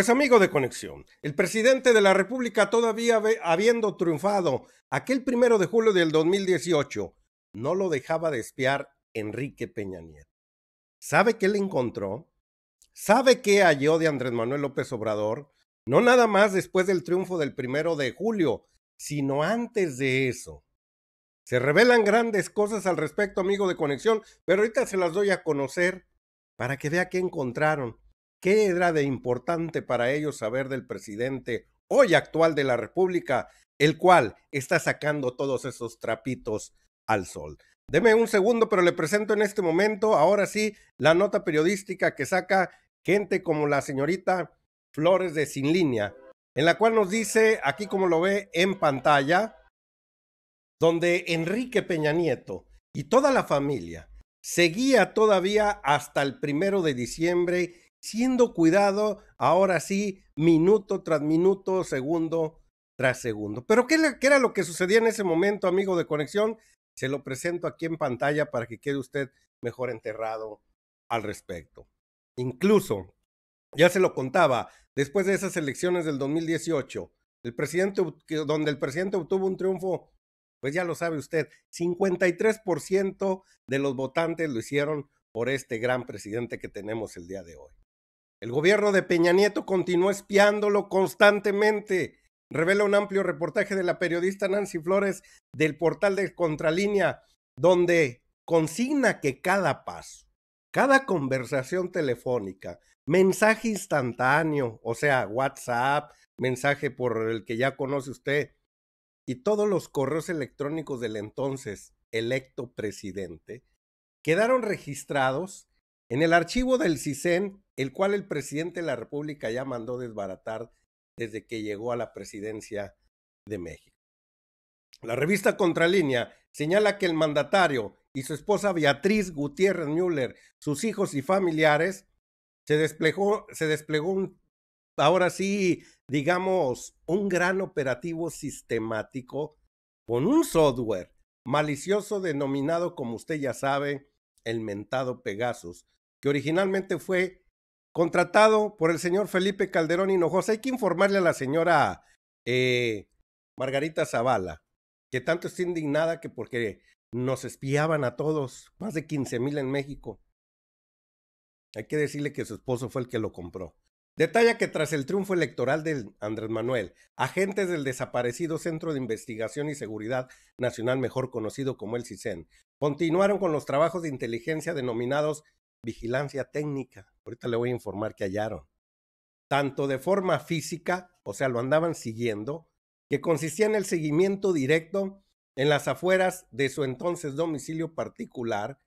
Pues amigo de conexión, el presidente de la República todavía habiendo triunfado aquel primero de julio del 2018, no lo dejaba de espiar Enrique Peña Nieto. ¿Sabe qué le encontró? ¿Sabe qué halló de Andrés Manuel López Obrador? No nada más después del triunfo del primero de julio, sino antes de eso. Se revelan grandes cosas al respecto, amigo de conexión, pero ahorita se las doy a conocer para que vea qué encontraron. ¿Qué era de importante para ellos saber del presidente hoy actual de la República, el cual está sacando todos esos trapitos al sol? Deme un segundo, pero le presento en este momento, ahora sí, la nota periodística que saca gente como la señorita Flores de Sin Línea, en la cual nos dice, aquí como lo ve en pantalla, donde Enrique Peña Nieto y toda la familia seguía todavía hasta el primero de diciembre siendo cuidado, ahora sí, minuto tras minuto, segundo tras segundo. Pero ¿qué, era lo que sucedía en ese momento, amigo de conexión? Se lo presento aquí en pantalla para que quede usted mejor enterrado al respecto. Incluso, ya se lo contaba, después de esas elecciones del 2018, el presidente, donde el presidente obtuvo un triunfo, pues ya lo sabe usted, 53% de los votantes lo hicieron por este gran presidente que tenemos el día de hoy. El gobierno de Peña Nieto continuó espiándolo constantemente. Revela un amplio reportaje de la periodista Nancy Flores del portal de Contralínea, donde consigna que cada paso, cada conversación telefónica, mensaje instantáneo, o sea, WhatsApp, mensaje por el que ya conoce usted, y todos los correos electrónicos del entonces electo presidente, quedaron registrados en el archivo del CISEN el cual el presidente de la República ya mandó desbaratar desde que llegó a la presidencia de México. La revista Contralínea señala que el mandatario y su esposa Beatriz Gutiérrez Müller, sus hijos y familiares, se desplegó, se desplegó un, ahora sí, digamos, un gran operativo sistemático con un software malicioso denominado, como usted ya sabe, el mentado Pegasus, que originalmente fue contratado por el señor Felipe Calderón Hinojosa. Hay que informarle a la señora eh, Margarita Zavala, que tanto está indignada que porque nos espiaban a todos, más de 15 mil en México. Hay que decirle que su esposo fue el que lo compró. Detalla que tras el triunfo electoral de Andrés Manuel, agentes del desaparecido Centro de Investigación y Seguridad Nacional, mejor conocido como el CISEN, continuaron con los trabajos de inteligencia denominados vigilancia técnica. Ahorita le voy a informar que hallaron. Tanto de forma física, o sea, lo andaban siguiendo, que consistía en el seguimiento directo en las afueras de su entonces domicilio particular,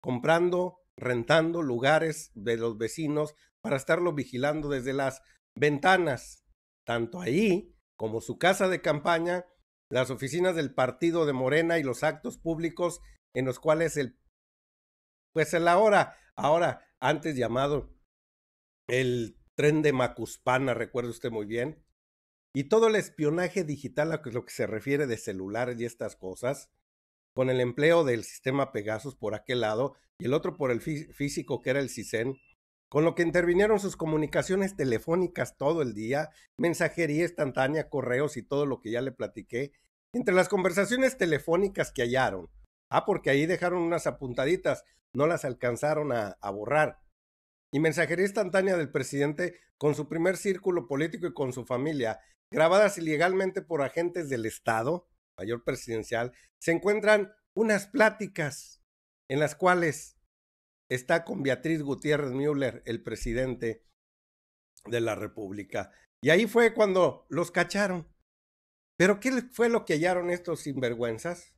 comprando, rentando lugares de los vecinos para estarlo vigilando desde las ventanas, tanto ahí como su casa de campaña, las oficinas del partido de Morena y los actos públicos en los cuales el pues el ahora, ahora antes llamado el tren de Macuspana, recuerde usted muy bien, y todo el espionaje digital a lo que se refiere de celulares y estas cosas, con el empleo del sistema Pegasus por aquel lado y el otro por el físico que era el CISEN, con lo que intervinieron sus comunicaciones telefónicas todo el día, mensajería instantánea, correos y todo lo que ya le platiqué, entre las conversaciones telefónicas que hallaron, Ah, porque ahí dejaron unas apuntaditas, no las alcanzaron a, borrar. Y mensajería instantánea del presidente con su primer círculo político y con su familia, grabadas ilegalmente por agentes del Estado, mayor presidencial, se encuentran unas pláticas en las cuales está con Beatriz Gutiérrez Müller, el presidente de la República. Y ahí fue cuando los cacharon. Pero ¿qué fue lo que hallaron estos sinvergüenzas?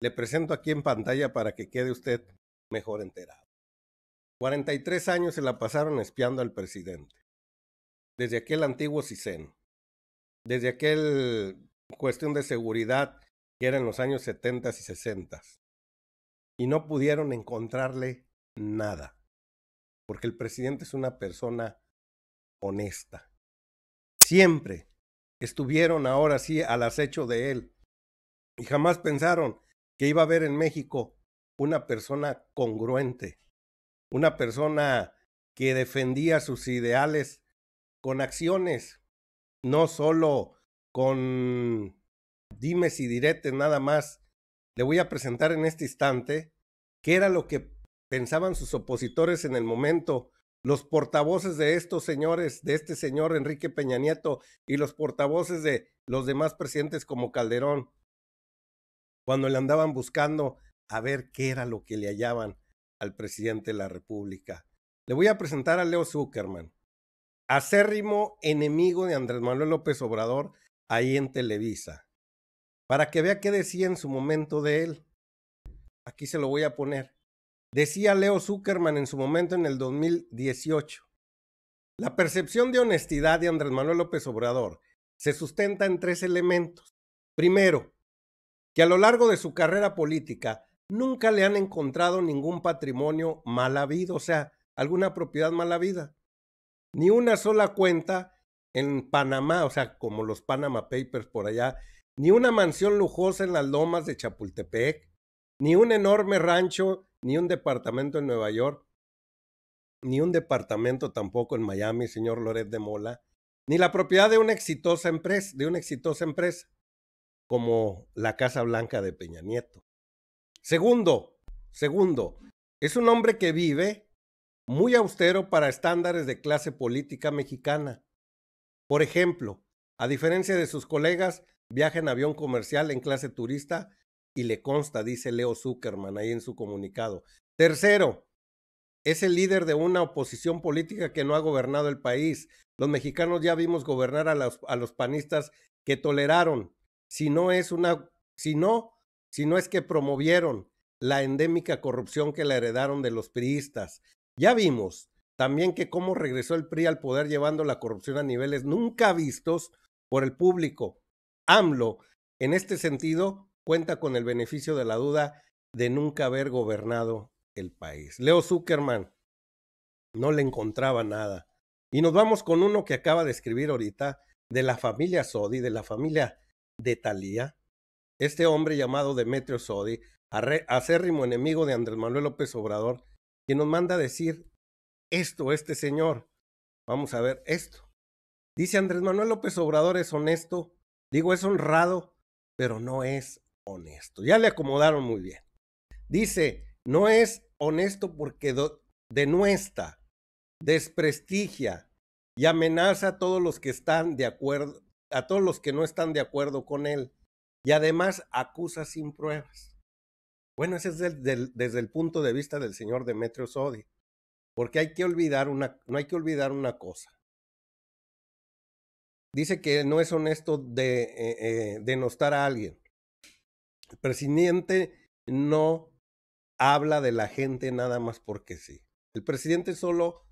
Le presento aquí en pantalla para que quede usted mejor enterado. 43 años se la pasaron espiando al presidente. Desde aquel antiguo CISEN. Desde aquel cuestión de seguridad que era en los años 70 y 60. Y no pudieron encontrarle nada. Porque el presidente es una persona honesta. Siempre estuvieron ahora sí al acecho de él. Y jamás pensaron que iba a haber en México una persona congruente, una persona que defendía sus ideales con acciones, no solo con dimes y diretes nada más. Le voy a presentar en este instante qué era lo que pensaban sus opositores en el momento, los portavoces de estos señores, de este señor Enrique Peña Nieto y los portavoces de los demás presidentes como Calderón, cuando le andaban buscando a ver qué era lo que le hallaban al presidente de la República. Le voy a presentar a Leo Zuckerman, acérrimo enemigo de Andrés Manuel López Obrador ahí en Televisa, para que vea qué decía en su momento de él. Aquí se lo voy a poner. Decía Leo Zuckerman en su momento en el 2018, la percepción de honestidad de Andrés Manuel López Obrador se sustenta en tres elementos. Primero, y a lo largo de su carrera política nunca le han encontrado ningún patrimonio mal habido, o sea, alguna propiedad mal habida. Ni una sola cuenta en Panamá, o sea, como los Panama Papers por allá, ni una mansión lujosa en las lomas de Chapultepec, ni un enorme rancho, ni un departamento en Nueva York, ni un departamento tampoco en Miami, señor Loret de Mola, ni la propiedad de una exitosa empresa, de una exitosa empresa como la Casa Blanca de Peña Nieto. Segundo, segundo, es un hombre que vive muy austero para estándares de clase política mexicana. Por ejemplo, a diferencia de sus colegas, viaja en avión comercial en clase turista y le consta, dice Leo Zuckerman ahí en su comunicado. Tercero, es el líder de una oposición política que no ha gobernado el país. Los mexicanos ya vimos gobernar a los, a los panistas que toleraron si no es una, si no, si no es que promovieron la endémica corrupción que la heredaron de los priistas. Ya vimos también que cómo regresó el PRI al poder llevando la corrupción a niveles nunca vistos por el público. AMLO, en este sentido, cuenta con el beneficio de la duda de nunca haber gobernado el país. Leo Zuckerman no le encontraba nada. Y nos vamos con uno que acaba de escribir ahorita de la familia Sodi, de la familia de Talía. Este hombre llamado Demetrio Sodi, acérrimo enemigo de Andrés Manuel López Obrador, quien nos manda a decir esto, este señor. Vamos a ver esto. Dice Andrés Manuel López Obrador es honesto, digo es honrado, pero no es honesto. Ya le acomodaron muy bien. Dice, no es honesto porque denuesta, desprestigia y amenaza a todos los que están de acuerdo a todos los que no están de acuerdo con él y además acusa sin pruebas. Bueno, ese es desde el punto de vista del señor Demetrio Sodi, porque hay que olvidar una, no hay que olvidar una cosa. Dice que no es honesto de eh, eh, denostar a alguien. El presidente no habla de la gente nada más porque sí. El presidente solo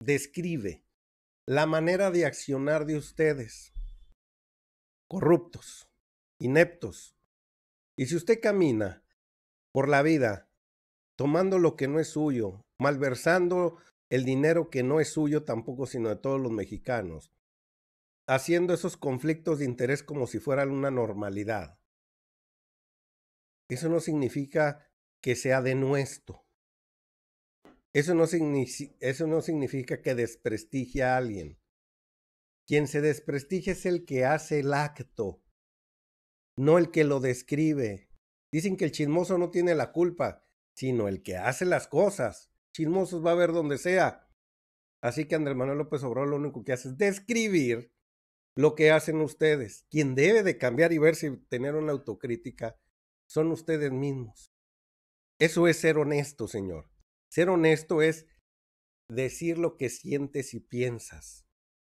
describe la manera de accionar de ustedes, corruptos, ineptos. Y si usted camina por la vida tomando lo que no es suyo, malversando el dinero que no es suyo tampoco, sino de todos los mexicanos, haciendo esos conflictos de interés como si fueran una normalidad. Eso no significa que sea de nuestro. Eso no, significa que desprestigia a alguien. Quien se desprestigia es el que hace el acto, no el que lo describe. Dicen que el chismoso no tiene la culpa, sino el que hace las cosas. Chismosos va a ver donde sea. Así que Andrés Manuel López Obrador lo único que hace es describir lo que hacen ustedes. Quien debe de cambiar y verse si tener una autocrítica son ustedes mismos. Eso es ser honesto, señor. Ser honesto es decir lo que sientes y piensas,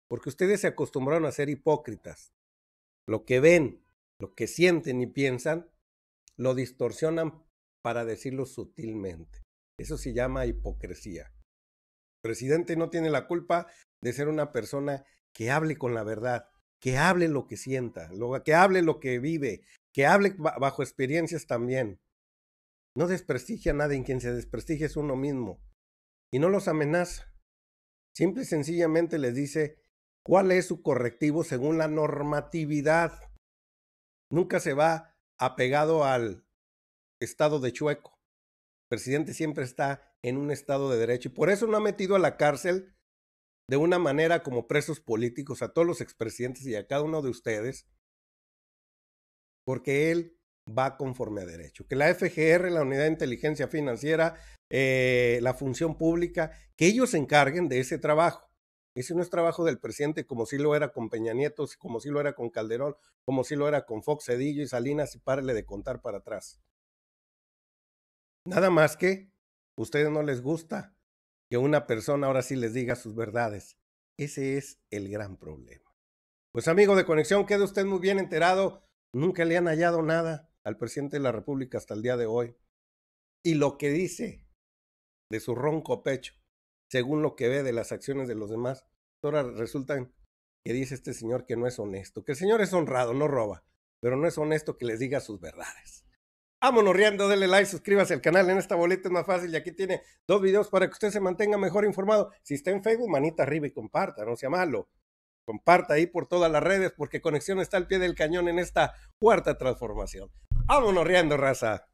porque ustedes se acostumbraron a ser hipócritas. Lo que ven, lo que sienten y piensan, lo distorsionan para decirlo sutilmente. Eso se llama hipocresía. El presidente no tiene la culpa de ser una persona que hable con la verdad, que hable lo que sienta, que hable lo que vive, que hable bajo experiencias también. No desprestigia a nadie, quien se desprestigia es uno mismo. Y no los amenaza. Simple y sencillamente les dice cuál es su correctivo según la normatividad. Nunca se va apegado al estado de chueco. El presidente siempre está en un estado de derecho y por eso no ha metido a la cárcel de una manera como presos políticos a todos los expresidentes y a cada uno de ustedes, porque él va conforme a derecho. Que la FGR, la Unidad de Inteligencia Financiera, eh, la Función Pública, que ellos se encarguen de ese trabajo. Ese no es trabajo del presidente como si lo era con Peña Nieto, como si lo era con Calderón, como si lo era con Fox, Cedillo y Salinas y párele de contar para atrás. Nada más que a ustedes no les gusta que una persona ahora sí les diga sus verdades. Ese es el gran problema. Pues amigo de conexión, quede usted muy bien enterado. Nunca le han hallado nada al presidente de la República hasta el día de hoy y lo que dice de su ronco pecho, según lo que ve de las acciones de los demás, ahora resulta que dice este señor que no es honesto, que el señor es honrado, no roba, pero no es honesto que les diga sus verdades. Vámonos riendo, denle like, suscríbase al canal, en esta boleta es más fácil y aquí tiene dos videos para que usted se mantenga mejor informado. Si está en Facebook, manita arriba y comparta, no sea malo. Comparta ahí por todas las redes porque Conexión está al pie del cañón en esta cuarta transformación. Vámonos riendo, raza.